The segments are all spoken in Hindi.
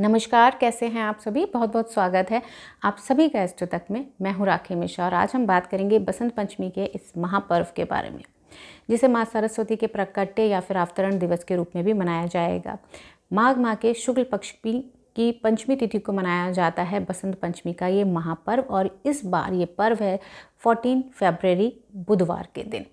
नमस्कार कैसे हैं आप सभी बहुत बहुत स्वागत है आप सभी का इष्ट तक में मैं हूँ राखी मिश्रा और आज हम बात करेंगे बसंत पंचमी के इस महापर्व के बारे में जिसे माँ सरस्वती के प्रकट्य या फिर अवतरण दिवस के रूप में भी मनाया जाएगा माघ माह के शुक्ल पक्ष की पंचमी तिथि को मनाया जाता है बसंत पंचमी का ये महापर्व और इस बार ये पर्व है फोर्टीन फेबररी बुधवार के दिन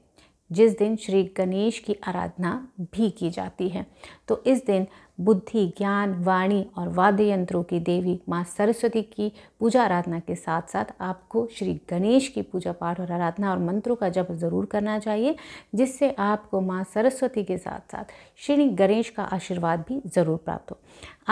जिस दिन श्री गणेश की आराधना भी की जाती है तो इस दिन बुद्धि ज्ञान वाणी और वाद्य यंत्रों की देवी माँ सरस्वती की पूजा आराधना के साथ साथ आपको श्री गणेश की पूजा पाठ और आराधना और मंत्रों का जप ज़रूर करना चाहिए जिससे आपको माँ सरस्वती के साथ साथ श्री गणेश का आशीर्वाद भी ज़रूर प्राप्त हो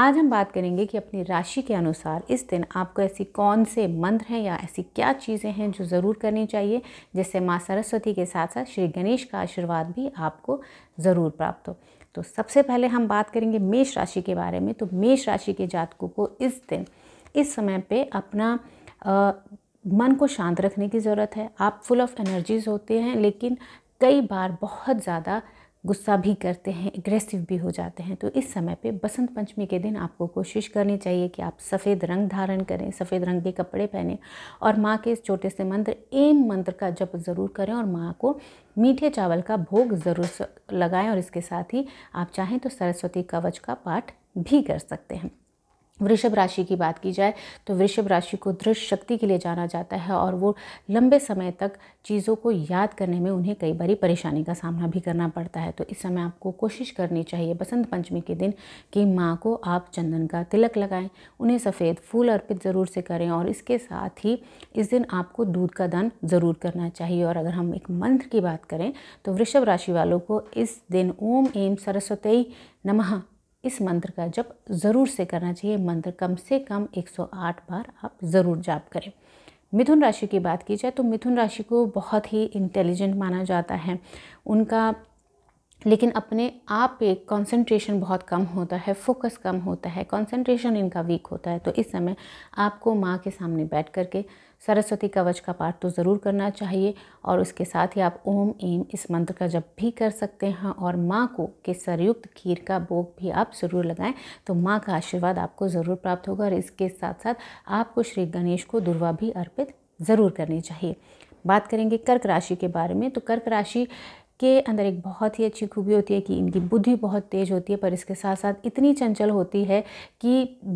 आज हम बात करेंगे कि अपनी राशि के अनुसार इस दिन आपको ऐसी कौन से मंत्र हैं या ऐसी क्या चीज़ें हैं जो ज़रूर करनी चाहिए जिससे माँ सरस्वती के साथ साथ श्री गणेश का आशीर्वाद भी आपको ज़रूर प्राप्त हो तो सबसे पहले हम बात करेंगे मेष राशि के बारे में तो मेष राशि के जातकों को इस दिन इस समय पे अपना आ, मन को शांत रखने की ज़रूरत है आप फुल ऑफ एनर्जीज होते हैं लेकिन कई बार बहुत ज़्यादा गुस्सा भी करते हैं एग्रेसिव भी हो जाते हैं तो इस समय पे बसंत पंचमी के दिन आपको कोशिश करनी चाहिए कि आप सफ़ेद रंग धारण करें सफ़ेद रंग के कपड़े पहने और माँ के इस छोटे से मंत्र एम मंत्र का जप ज़रूर करें और माँ को मीठे चावल का भोग ज़रूर लगाएं और इसके साथ ही आप चाहें तो सरस्वती कवच का पाठ भी कर सकते हैं वृषभ राशि की बात की जाए तो वृषभ राशि को दृढ़ शक्ति के लिए जाना जाता है और वो लंबे समय तक चीज़ों को याद करने में उन्हें कई बारी परेशानी का सामना भी करना पड़ता है तो इस समय आपको कोशिश करनी चाहिए बसंत पंचमी के दिन कि माँ को आप चंदन का तिलक लगाएं उन्हें सफ़ेद फूल अर्पित ज़रूर से करें और इसके साथ ही इस दिन आपको दूध का दान ज़रूर करना चाहिए और अगर हम एक मंत्र की बात करें तो वृषभ राशि वालों को इस दिन ओम एम सरस्वती नमः इस मंत्र का जप ज़रूर से करना चाहिए मंत्र कम से कम 108 बार आप ज़रूर जाप करें मिथुन राशि की बात की जाए तो मिथुन राशि को बहुत ही इंटेलिजेंट माना जाता है उनका लेकिन अपने आप पे कंसंट्रेशन बहुत कम होता है फोकस कम होता है कंसंट्रेशन इनका वीक होता है तो इस समय आपको माँ के सामने बैठ करके सरस्वती कवच का पाठ तो ज़रूर करना चाहिए और उसके साथ ही आप ओम एम इस मंत्र का जब भी कर सकते हैं और माँ को के सरयुक्त खीर का भोग भी आप ज़रूर लगाएं तो माँ का आशीर्वाद आपको ज़रूर प्राप्त होगा और इसके साथ साथ आपको श्री गणेश को दुर्वा भी अर्पित ज़रूर करनी चाहिए बात करेंगे कर्क राशि के बारे में तो कर्क राशि के अंदर एक बहुत ही अच्छी खूबी होती है कि इनकी बुद्धि बहुत तेज़ होती है पर इसके साथ साथ इतनी चंचल होती है कि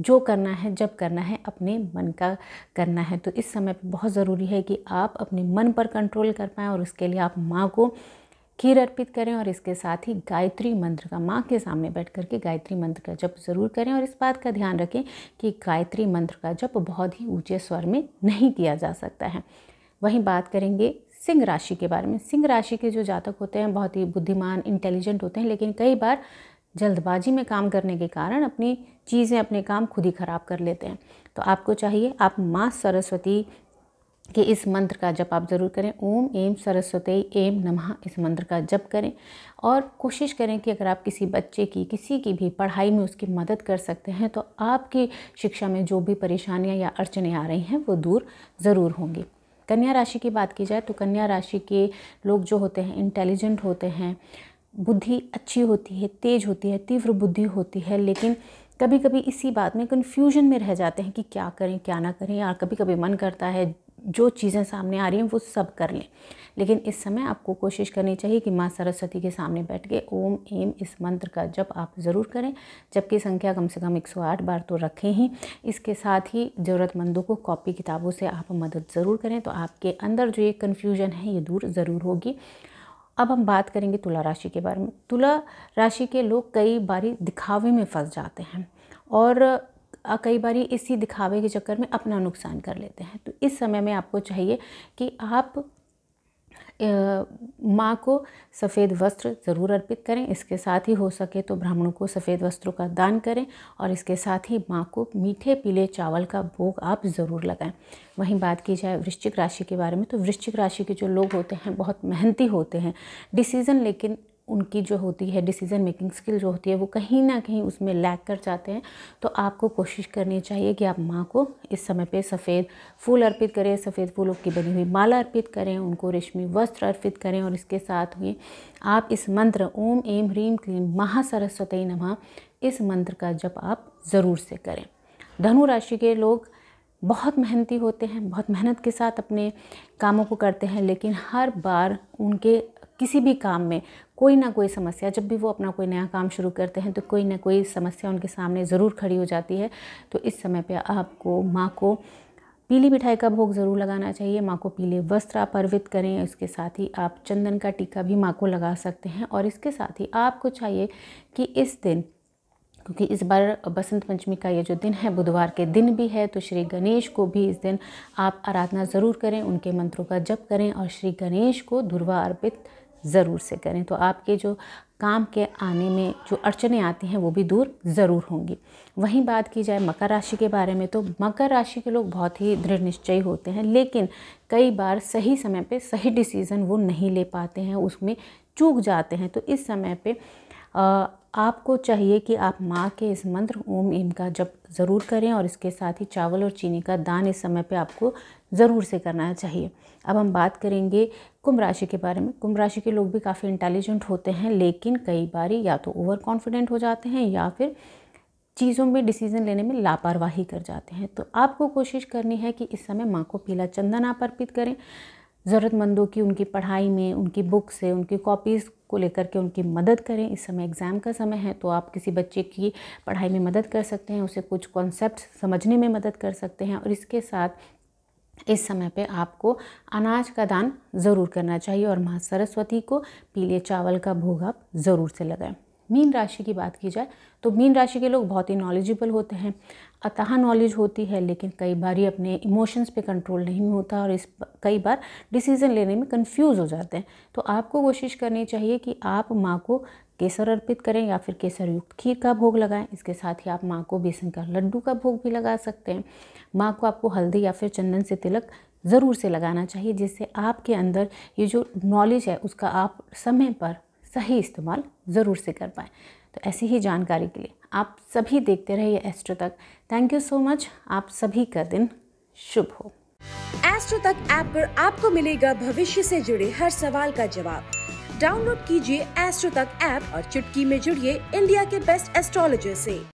जो करना है जब करना है अपने मन का करना है तो इस समय पर बहुत ज़रूरी है कि आप अपने मन पर कंट्रोल कर पाएँ और उसके लिए आप माँ को खीर अर्पित करें और इसके साथ ही गायत्री मंत्र का माँ के सामने बैठ कर के गायत्री मंत्र का जप जरूर करें और इस बात का ध्यान रखें कि गायत्री मंत्र का जप बहुत ही ऊंचे स्वर में नहीं किया जा सकता है वहीं बात करेंगे सिंह राशि के बारे में सिंह राशि के जो जातक होते हैं बहुत ही बुद्धिमान इंटेलिजेंट होते हैं लेकिन कई बार जल्दबाजी में काम करने के कारण अपनी चीज़ें अपने काम खुद ही ख़राब कर लेते हैं तो आपको चाहिए आप माँ सरस्वती कि इस मंत्र का जप आप ज़रूर करें ओम एम सरस्वती एम नमः इस मंत्र का जप करें और कोशिश करें कि अगर आप किसी बच्चे की किसी की भी पढ़ाई में उसकी मदद कर सकते हैं तो आपकी शिक्षा में जो भी परेशानियां या अड़चने आ रही हैं वो दूर ज़रूर होंगी कन्या राशि की बात की जाए तो कन्या राशि के लोग जो होते हैं इंटेलिजेंट होते हैं बुद्धि अच्छी होती है तेज होती है तीव्र बुद्धि होती है लेकिन कभी कभी इसी बात में कन्फ्यूजन में रह जाते हैं कि क्या करें क्या ना करें या कभी कभी मन करता है जो चीज़ें सामने आ रही हैं वो सब कर लें लेकिन इस समय आपको कोशिश करनी चाहिए कि माँ सरस्वती के सामने बैठ के ओम एम इस मंत्र का जब आप ज़रूर करें जबकि संख्या कम से कम 108 बार तो रखें ही इसके साथ ही ज़रूरतमंदों को कॉपी किताबों से आप मदद ज़रूर करें तो आपके अंदर जो ये कन्फ्यूजन है ये दूर ज़रूर होगी अब हम बात करेंगे तुला राशि के बारे में तुला राशि के लोग कई बारी दिखावे में फंस जाते हैं और कई बार इसी दिखावे के चक्कर में अपना नुकसान कर लेते हैं तो इस समय में आपको चाहिए कि आप माँ को सफ़ेद वस्त्र ज़रूर अर्पित करें इसके साथ ही हो सके तो ब्राह्मणों को सफ़ेद वस्त्रों का दान करें और इसके साथ ही माँ को मीठे पीले चावल का भोग आप ज़रूर लगाएं वहीं बात की जाए वृश्चिक राशि के बारे में तो वृश्चिक राशि के जो लोग होते हैं बहुत मेहनती होते हैं डिसीज़न लेकिन उनकी जो होती है डिसीज़न मेकिंग स्किल जो होती है वो कहीं ना कहीं उसमें लैग कर जाते हैं तो आपको कोशिश करनी चाहिए कि आप माँ को इस समय पे सफ़ेद फूल अर्पित करें सफ़ेद फूलों की बनी हुई माला अर्पित करें उनको रेशमी वस्त्र अर्पित करें और इसके साथ ही आप इस मंत्र ओम एम ह्रीम क्लीम महासरस्वती नमः इस मंत्र का जब आप ज़रूर से करें धनु राशि के लोग बहुत मेहनती होते हैं बहुत मेहनत के साथ अपने कामों को करते हैं लेकिन हर बार उनके किसी भी काम में कोई ना कोई समस्या जब भी वो अपना कोई नया काम शुरू करते हैं तो कोई ना कोई समस्या उनके सामने ज़रूर खड़ी हो जाती है तो इस समय पर आपको माँ को पीली मिठाई का भोग ज़रूर लगाना चाहिए माँ को पीले वस्त्र आप अर्पित करें इसके साथ ही आप चंदन का टीका भी माँ को लगा सकते हैं और इसके साथ ही आपको चाहिए कि इस दिन क्योंकि इस बार बसंत पंचमी का ये जो दिन है बुधवार के दिन भी है तो श्री गणेश को भी इस दिन आप आराधना ज़रूर करें उनके मंत्रों का जप करें और श्री गणेश को दुर्वा अर्पित ज़रूर से करें तो आपके जो काम के आने में जो अड़चने आती हैं वो भी दूर ज़रूर होंगी वहीं बात की जाए मकर राशि के बारे में तो मकर राशि के लोग बहुत ही दृढ़ निश्चयी होते हैं लेकिन कई बार सही समय पे सही डिसीज़न वो नहीं ले पाते हैं उसमें चूक जाते हैं तो इस समय पे आ, आपको चाहिए कि आप माँ के इस मंत्र ओम एम का जब ज़रूर करें और इसके साथ ही चावल और चीनी का दान इस समय पे आपको ज़रूर से करना चाहिए अब हम बात करेंगे कुंभ राशि के बारे में कुंभ राशि के लोग भी काफ़ी इंटेलिजेंट होते हैं लेकिन कई बार या तो ओवर कॉन्फिडेंट हो जाते हैं या फिर चीज़ों में डिसीज़न लेने में लापरवाही कर जाते हैं तो आपको कोशिश करनी है कि इस समय माँ को पीला चंदन आप अर्पित करें ज़रूरतमंदों की उनकी पढ़ाई में उनकी बुक से उनकी कॉपीज़ को लेकर के उनकी मदद करें इस समय एग्ज़ाम का समय है तो आप किसी बच्चे की पढ़ाई में मदद कर सकते हैं उसे कुछ कॉन्सेप्ट समझने में मदद कर सकते हैं और इसके साथ इस समय पे आपको अनाज का दान ज़रूर करना चाहिए और माँ सरस्वती को पीले चावल का भोग आप ज़रूर से लगाएं मीन राशि की बात की जाए तो मीन राशि के लोग बहुत ही नॉलेजेबल होते हैं अतः नॉलेज होती है लेकिन कई बार ही अपने इमोशंस पे कंट्रोल नहीं होता और इस कई बार डिसीज़न लेने में कंफ्यूज हो जाते हैं तो आपको कोशिश करनी चाहिए कि आप माँ को केसर अर्पित करें या फिर केसर युक्त खीर का भोग लगाएं इसके साथ ही आप माँ को बेसन का लड्डू का भोग भी लगा सकते हैं माँ को आपको हल्दी या फिर चंदन से तिलक ज़रूर से लगाना चाहिए जिससे आपके अंदर ये जो नॉलेज है उसका आप समय पर सही इस्तेमाल ज़रूर से कर पाएँ तो ऐसी ही जानकारी के लिए आप सभी देखते रहिए एस्ट्रो तक थैंक यू सो मच आप सभी का दिन शुभ हो एस्ट्रो तक ऐप पर आपको मिलेगा भविष्य से जुड़े हर सवाल का जवाब डाउनलोड कीजिए एस्ट्रो तक ऐप और चुटकी में जुड़िए इंडिया के बेस्ट एस्ट्रोलॉजर से